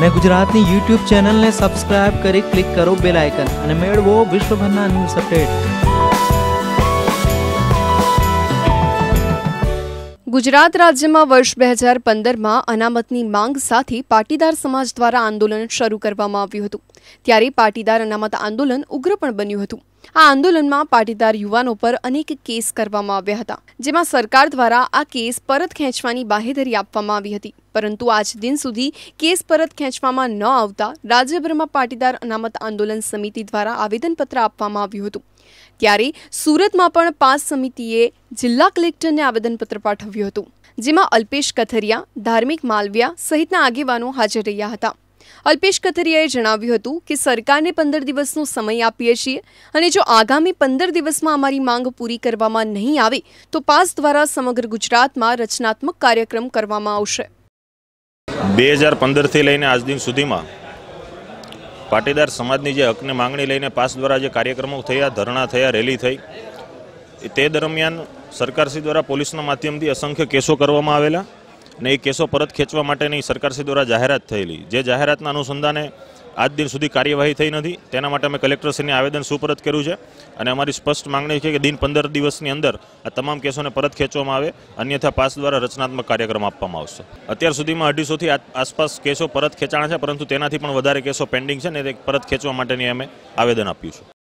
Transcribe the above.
અને ગુજરાતની યુટ્યુબ ચેનલને સબસ્ક્રાઇબ કરી ક્લિક કરો બેલ આઇકન અને મેળવો વિશ્વભરના ન્યૂઝ અપડેટ ગુજરાત રાજ્યમાં વર્ષ બે હજાર પંદરમાં અનામતની માંગ સાથે પાટીદાર સમાજ દ્વારા આંદોલન શરૂ કરવામાં આવ્યું હતું ત્યારે પાટીદાર અનામત આંદોલન ઉગ્ર પણ બન્યું હતું આ આંદોલનમાં પાટીદાર યુવાનો પર અનેક કેસ કરવામાં આવ્યા હતા જેમાં સરકાર દ્વારા આ કેસ પરત ખેંચવાની બાહેધરી આપવામાં આવી હતી પરંતુ આજ દિન સુધી કેસ પરત ખેંચવામાં ન આવતા રાજ્યભરમાં પાટીદાર અનામત આંદોલન સમિતિ દ્વારા આવેદનપત્ર આપવામાં આવ્યું હતું ત્યારે સુરતમાં પણ પાંચ સમિતિએ જિલ્લા કલેક્ટરને આવેદનપત્ર પાઠવ્યું હતું જેમાં અલ્પેશ કથરિયા ધાર્મિક માલવિયા સહિતના આગેવાનો હાજર રહ્યા હતા અલ્પેશ કથરિયાએ જણાવ્યું હતું કે સરકારને પંદર દિવસનો સમય આપીએ છીએ અને જો આગામી પંદર દિવસમાં અમારી માંગ પૂરી કરવામાં નહીં આવે તો પાસ દ્વારા સમગ્ર ગુજરાતમાં રચનાત્મક કાર્યક્રમ કરવામાં આવશે બે હજાર પંદરથી લઈને આજ દિન સુધીમાં પાટીદાર સમાજની જે હકની માંગણી લઈને પાસ દ્વારા જે કાર્યક્રમો થયા ધરણા થયા રેલી થઈ તે દરમિયાન સરકારશ્રી દ્વારા પોલીસના માધ્યમથી અસંખ્ય કેસો કરવામાં આવેલા ને એ કેસો પરત ખેંચવા માટેની સરકારશ્રી દ્વારા જાહેરાત થયેલી જે જાહેરાતના અનુસંધાને આજ દિન સુધી કાર્યવાહી થઈ નથી તેના માટે અમે કલેક્ટરશ્રીને આવેદન સુપરત કર્યું છે અને અમારી સ્પષ્ટ માંગણી છે કે દિન પંદર દિવસની અંદર આ તમામ કેસોને પરત ખેંચવામાં આવે અન્યથા પાસ દ્વારા રચનાત્મક કાર્યક્રમ આપવામાં આવશે અત્યાર સુધીમાં અઢીસોથી આસપાસ કેસો પરત ખેંચાણા છે પરંતુ તેનાથી પણ વધારે કેસો પેન્ડિંગ છે ને તે પરત ખેંચવા માટેની અમે આવેદન આપ્યું છે